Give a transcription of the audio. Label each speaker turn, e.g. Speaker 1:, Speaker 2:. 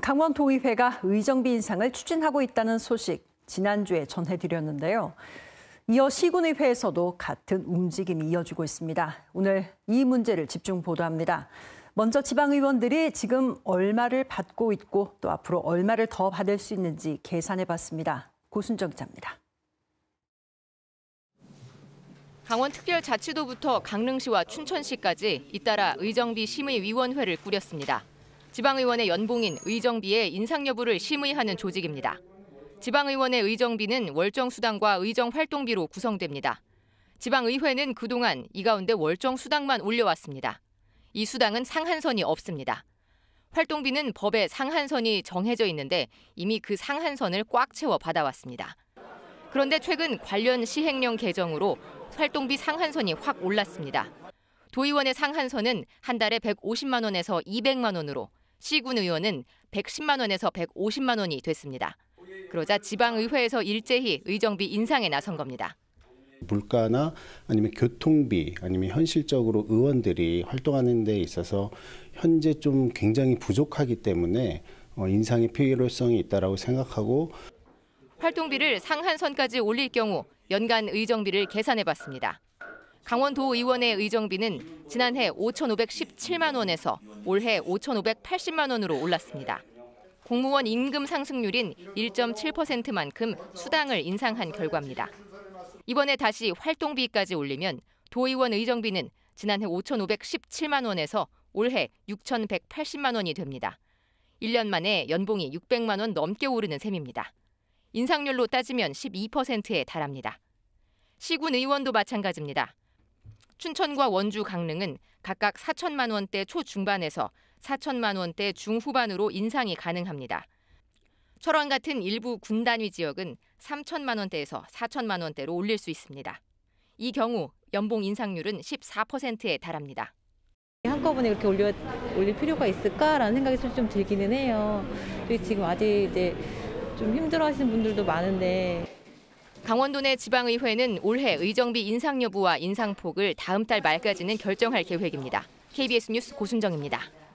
Speaker 1: 강원도의회가 의정비 인상을 추진하고 있다는 소식 지난주에 전해드렸는데요. 이어 시군의회에서도 같은 움직임이 이어지고 있습니다. 오늘 이 문제를 집중 보도합니다. 먼저 지방의원들이 지금 얼마를 받고 있고 또 앞으로 얼마를 더 받을 수 있는지 계산해 봤습니다. 고순정 기자입니다.
Speaker 2: 강원특별자치도부터 강릉시와 춘천시까지 잇따라 의정비 심의위원회를 꾸렸습니다. 지방의원의 연봉인 의정비의 인상 여부를 심의하는 조직입니다. 지방의원의 의정비는 월정 수당과 의정 활동비로 구성됩니다. 지방의회는 그동안 이 가운데 월정 수당만 올려왔습니다. 이 수당은 상한선이 없습니다. 활동비는 법에 상한선이 정해져 있는데 이미 그 상한선을 꽉 채워 받아왔습니다. 그런데 최근 관련 시행령 개정으로 활동비 상한선이 확 올랐습니다. 도의원의 상한선은 한 달에 150만 원에서 200만 원으로 시군 의원은 110만 원에서 150만 원이 됐습니다. 그러자 지방의회에서 일제히 의정비 인상에 나선 겁니다.
Speaker 3: 물가나 아니면 교통비 아니면 현실적으로 의원들이 활동하는 데 있어서 현재 좀 굉장히 부족하기 때문에 어, 인상의 필요성이 있다라고 생각하고
Speaker 2: 활동비를 상한선까지 올릴 경우 연간 의정비를 계산해 봤습니다. 강원도 의원의 의정비는 지난해 5,517만 원에서 올해 5,580만 원으로 올랐습니다. 공무원 임금 상승률인 1.7%만큼 수당을 인상한 결과입니다. 이번에 다시 활동비까지 올리면 도의원 의정비는 지난해 5,517만 원에서 올해 6,180만 원이 됩니다. 1년 만에 연봉이 600만 원 넘게 오르는 셈입니다. 인상률로 따지면 12%에 달합니다. 시군 의원도 마찬가지입니다. 춘천과 원주, 강릉은 각각 4천만 원대 초중반에서 4천만 원대 중후반으로 인상이 가능합니다. 철원 같은 일부 군 단위 지역은 3천만 원대에서 4천만 원대로 올릴 수 있습니다. 이 경우 연봉 인상률은 14%에 달합니다. 한꺼번에 이렇게 올려, 올릴 필요가 있을까라는 생각이 좀 들기는 해요. 지금 아직 이제 좀 힘들어하시는 분들도 많은데 강원도 내 지방의회는 올해 의정비 인상 여부와 인상폭을 다음 달 말까지는 결정할 계획입니다. KBS 뉴스 고순정입니다.